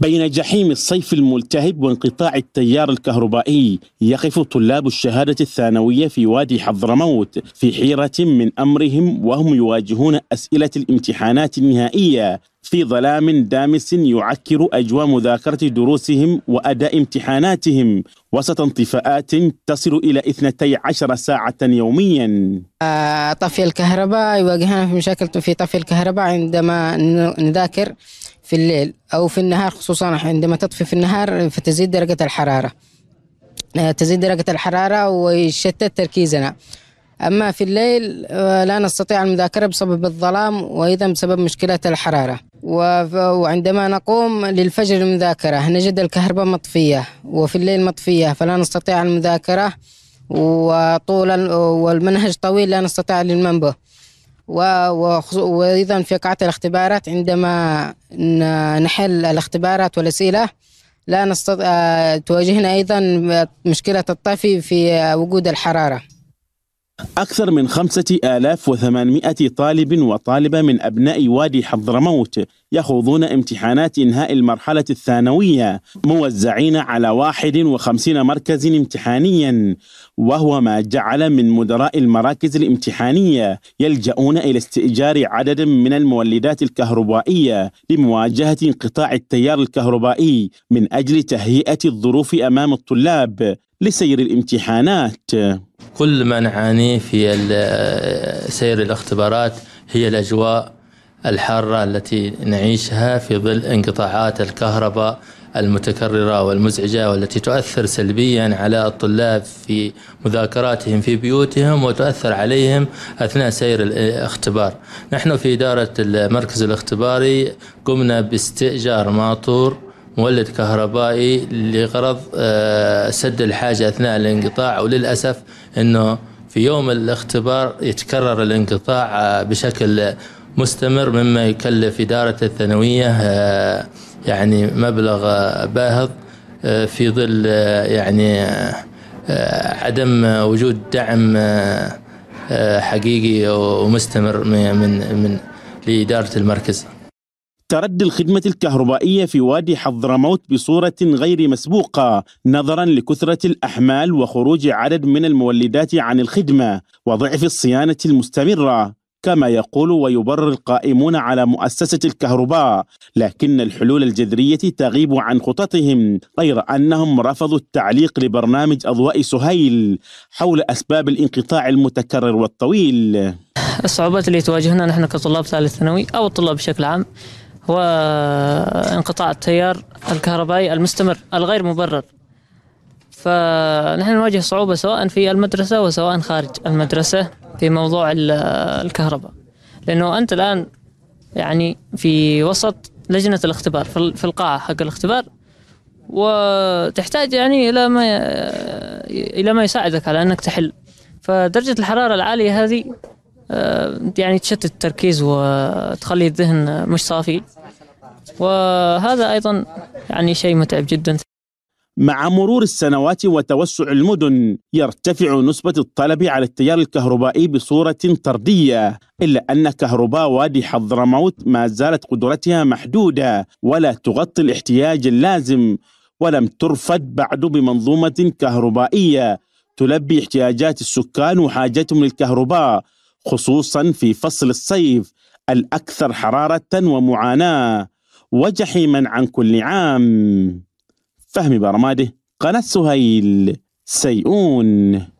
بين جحيم الصيف الملتهب وانقطاع التيار الكهربائي يقف طلاب الشهادة الثانوية في وادي حضرموت في حيرة من أمرهم وهم يواجهون أسئلة الامتحانات النهائية في ظلام دامس يعكر أجواء مذاكرة دروسهم وأداء امتحاناتهم وسط انطفاءات تصل إلى 12 ساعة يوميا آه، طفي الكهرباء يواجهنا في مشاكل في طفي الكهرباء عندما نذاكر في الليل أو في النهار خصوصا عندما تطفي في النهار فتزيد درجة الحرارة آه، تزيد درجة الحرارة ويشتت تركيزنا أما في الليل آه، لا نستطيع المذاكرة بسبب الظلام وأيضا بسبب مشكلة الحرارة وعندما نقوم للفجر المذاكرة نجد الكهرباء مطفية وفي الليل مطفية فلا نستطيع المذاكرة وطول والمنهج طويل لا نستطيع للمنبه وأيضا في قاعة الاختبارات عندما نحل الاختبارات والأسئلة لا نستط... آه، تواجهنا أيضا مشكلة الطفي في وجود الحرارة أكثر من 5800 طالب وطالبة من أبناء وادي حضرموت يخوضون امتحانات إنهاء المرحلة الثانوية موزعين على 51 مركز امتحانيا وهو ما جعل من مدراء المراكز الامتحانية يلجؤون إلى استئجار عدد من المولدات الكهربائية لمواجهة انقطاع التيار الكهربائي من أجل تهيئة الظروف أمام الطلاب لسير الامتحانات كل ما نعانيه في سير الاختبارات هي الأجواء الحارة التي نعيشها في ظل انقطاعات الكهرباء المتكررة والمزعجة والتي تؤثر سلبيا على الطلاب في مذاكراتهم في بيوتهم وتؤثر عليهم أثناء سير الاختبار نحن في إدارة المركز الاختباري قمنا باستئجار ماطور مولد كهربائي لغرض آه، سد الحاجة أثناء الانقطاع وللأسف أنه في يوم الاختبار يتكرر الانقطاع آه، بشكل مستمر مما يكلف إدارة الثانوية آه، يعني مبلغ باهظ في ظل يعني عدم وجود دعم حقيقي ومستمر من من لإدارة المركز تردي الخدمة الكهربائية في وادي حضرموت بصورة غير مسبوقة نظرا لكثرة الأحمال وخروج عدد من المولدات عن الخدمة وضعف الصيانة المستمرة كما يقول ويبرر القائمون على مؤسسة الكهرباء لكن الحلول الجذرية تغيب عن خططهم غير أنهم رفضوا التعليق لبرنامج أضواء سهيل حول أسباب الانقطاع المتكرر والطويل الصعوبات اللي تواجهنا نحن كطلاب ثالث ثانوي أو الطلاب بشكل عام وانقطاع التيار الكهربائي المستمر الغير مبرر فنحن نواجه صعوبة سواء في المدرسة وسواء خارج المدرسة في موضوع الكهرباء لأنه أنت الآن يعني في وسط لجنة الاختبار في القاعة حق الاختبار وتحتاج يعني إلى ما إلى ما يساعدك على أنك تحل فدرجة الحرارة العالية هذه آه، يعني تشتت التركيز وتخلي الذهن مش صافي وهذا أيضا يعني شيء متعب جدا مع مرور السنوات وتوسع المدن يرتفع نسبة الطلب على التيار الكهربائي بصورة طردية إلا أن كهرباء وادي حضرموت ما زالت قدرتها محدودة ولا تغطي الاحتياج اللازم ولم ترفد بعد بمنظومة كهربائية تلبي احتياجات السكان وحاجتهم للكهرباء خصوصا في فصل الصيف الأكثر حرارة ومعاناة وجحيما عن كل عام فهمي برماده قناة سهيل سيئون